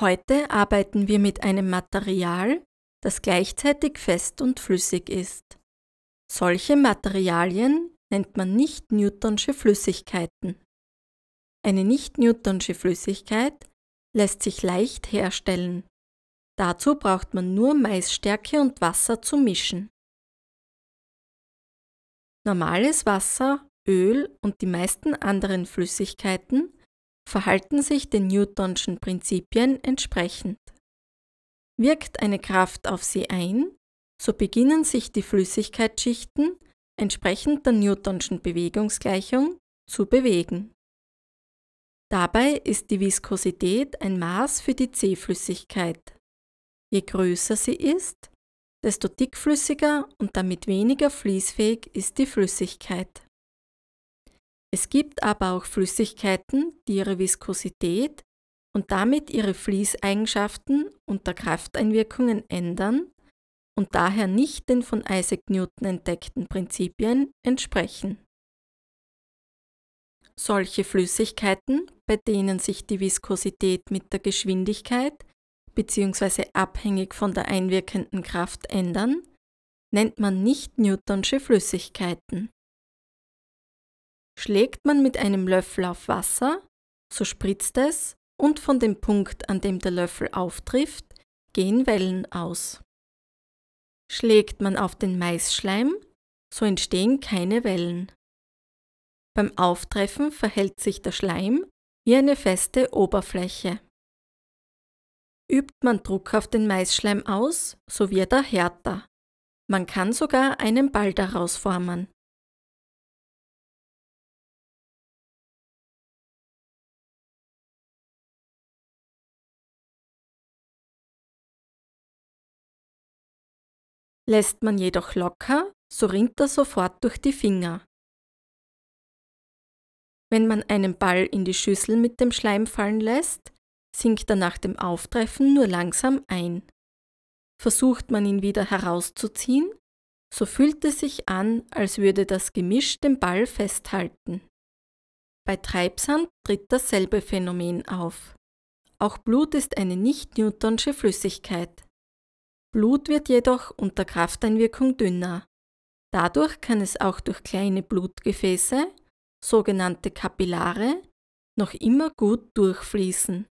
Heute arbeiten wir mit einem Material, das gleichzeitig fest und flüssig ist. Solche Materialien nennt man nicht Newtonsche Flüssigkeiten. Eine nicht Newtonsche Flüssigkeit lässt sich leicht herstellen. Dazu braucht man nur Maisstärke und Wasser zu mischen. Normales Wasser, Öl und die meisten anderen Flüssigkeiten verhalten sich den Newtonschen Prinzipien entsprechend. Wirkt eine Kraft auf sie ein, so beginnen sich die Flüssigkeitsschichten entsprechend der Newtonschen Bewegungsgleichung zu bewegen. Dabei ist die Viskosität ein Maß für die C-Flüssigkeit. Je größer sie ist, desto dickflüssiger und damit weniger fließfähig ist die Flüssigkeit. Es gibt aber auch Flüssigkeiten, die ihre Viskosität und damit ihre Fließeigenschaften unter Krafteinwirkungen ändern und daher nicht den von Isaac Newton entdeckten Prinzipien entsprechen. Solche Flüssigkeiten, bei denen sich die Viskosität mit der Geschwindigkeit bzw. abhängig von der einwirkenden Kraft ändern, nennt man nicht Newtonsche Flüssigkeiten. Schlägt man mit einem Löffel auf Wasser, so spritzt es und von dem Punkt, an dem der Löffel auftrifft, gehen Wellen aus. Schlägt man auf den Maisschleim, so entstehen keine Wellen. Beim Auftreffen verhält sich der Schleim wie eine feste Oberfläche. Übt man Druck auf den Maisschleim aus, so wird er härter. Man kann sogar einen Ball daraus formen. Lässt man jedoch locker, so rinnt er sofort durch die Finger. Wenn man einen Ball in die Schüssel mit dem Schleim fallen lässt, sinkt er nach dem Auftreffen nur langsam ein. Versucht man ihn wieder herauszuziehen, so fühlt es sich an, als würde das Gemisch den Ball festhalten. Bei Treibsand tritt dasselbe Phänomen auf. Auch Blut ist eine nicht-Newtonsche Flüssigkeit. Blut wird jedoch unter Krafteinwirkung dünner. Dadurch kann es auch durch kleine Blutgefäße, sogenannte Kapillare, noch immer gut durchfließen